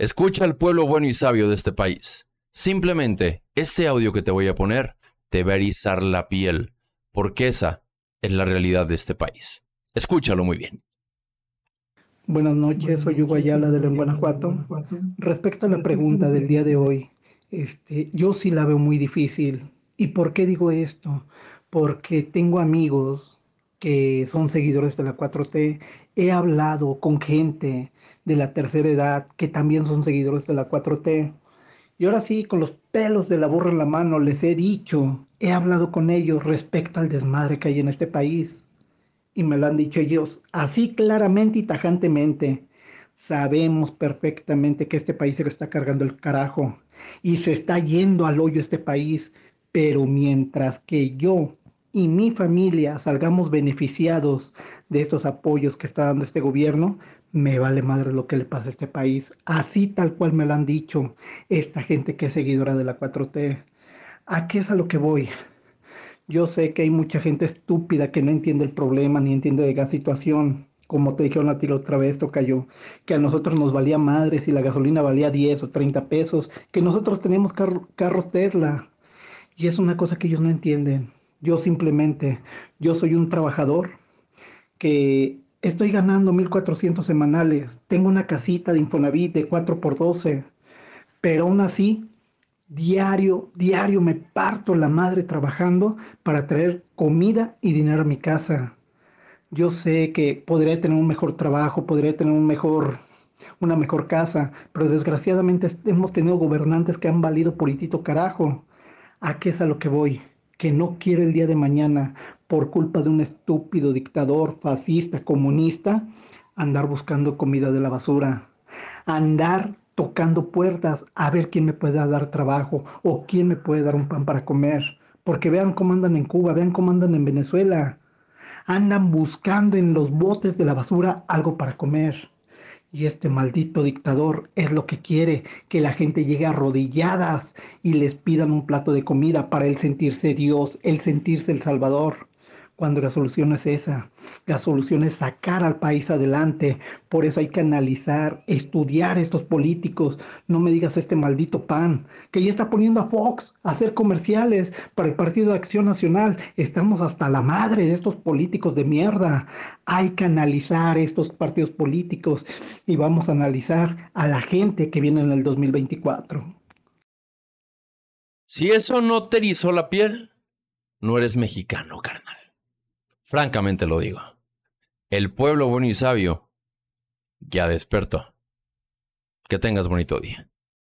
Escucha al pueblo bueno y sabio de este país. Simplemente, este audio que te voy a poner te va a erizar la piel, porque esa es la realidad de este país. Escúchalo muy bien. Buenas noches, soy Hugo Ayala de León, Guanajuato. Respecto a la pregunta del día de hoy, este, yo sí la veo muy difícil. ¿Y por qué digo esto? Porque tengo amigos que son seguidores de la 4T he hablado con gente de la tercera edad que también son seguidores de la 4T. Y ahora sí, con los pelos de la burra en la mano, les he dicho, he hablado con ellos respecto al desmadre que hay en este país. Y me lo han dicho ellos así claramente y tajantemente. Sabemos perfectamente que este país se lo está cargando el carajo y se está yendo al hoyo este país, pero mientras que yo y mi familia salgamos beneficiados de estos apoyos que está dando este gobierno, me vale madre lo que le pasa a este país. Así tal cual me lo han dicho esta gente que es seguidora de la 4T. ¿A qué es a lo que voy? Yo sé que hay mucha gente estúpida que no entiende el problema ni entiende de la situación. Como te dijeron a ti la otra vez, Tocayo, que a nosotros nos valía madre si la gasolina valía 10 o 30 pesos, que nosotros tenemos carros Tesla. Y es una cosa que ellos no entienden. Yo simplemente, yo soy un trabajador que estoy ganando 1.400 semanales, tengo una casita de Infonavit de 4x12, pero aún así, diario, diario me parto la madre trabajando para traer comida y dinero a mi casa. Yo sé que podré tener un mejor trabajo, podré tener un mejor una mejor casa, pero desgraciadamente hemos tenido gobernantes que han valido politito carajo. ¿A qué es a lo que voy? Que no quiero el día de mañana por culpa de un estúpido dictador fascista, comunista, andar buscando comida de la basura, andar tocando puertas a ver quién me pueda dar trabajo o quién me puede dar un pan para comer. Porque vean cómo andan en Cuba, vean cómo andan en Venezuela. Andan buscando en los botes de la basura algo para comer. Y este maldito dictador es lo que quiere, que la gente llegue arrodilladas y les pidan un plato de comida para él sentirse Dios, el sentirse el Salvador cuando la solución es esa. La solución es sacar al país adelante. Por eso hay que analizar, estudiar a estos políticos. No me digas este maldito pan que ya está poniendo a Fox a hacer comerciales para el Partido de Acción Nacional. Estamos hasta la madre de estos políticos de mierda. Hay que analizar estos partidos políticos y vamos a analizar a la gente que viene en el 2024. Si eso no te erizó la piel, no eres mexicano, carnal. Francamente lo digo. El pueblo bueno y sabio ya despertó. Que tengas bonito día.